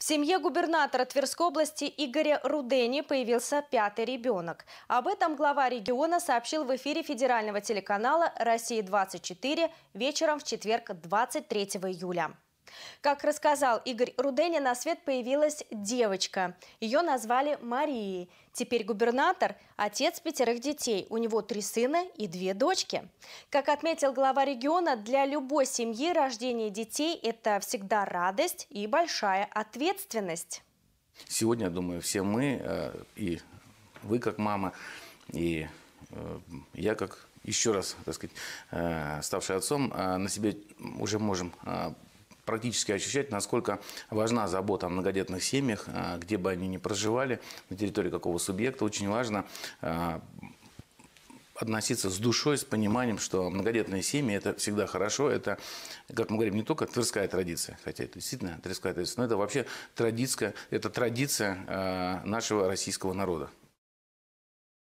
В семье губернатора Тверской области Игоря Рудени появился пятый ребенок. Об этом глава региона сообщил в эфире федерального телеканала «Россия-24» вечером в четверг 23 июля. Как рассказал Игорь Руденя, на свет появилась девочка. Ее назвали Марией. Теперь губернатор – отец пятерых детей. У него три сына и две дочки. Как отметил глава региона, для любой семьи рождение детей – это всегда радость и большая ответственность. Сегодня, я думаю, все мы, э, и вы как мама, и э, я как еще раз, так сказать, э, ставший отцом, на себе уже можем практически ощущать, насколько важна забота о многодетных семьях, а, где бы они ни проживали, на территории какого субъекта. Очень важно а, относиться с душой, с пониманием, что многодетные семьи – это всегда хорошо. Это, как мы говорим, не только тверская традиция, хотя это действительно тверская традиция, но это вообще традиция, это традиция а, нашего российского народа.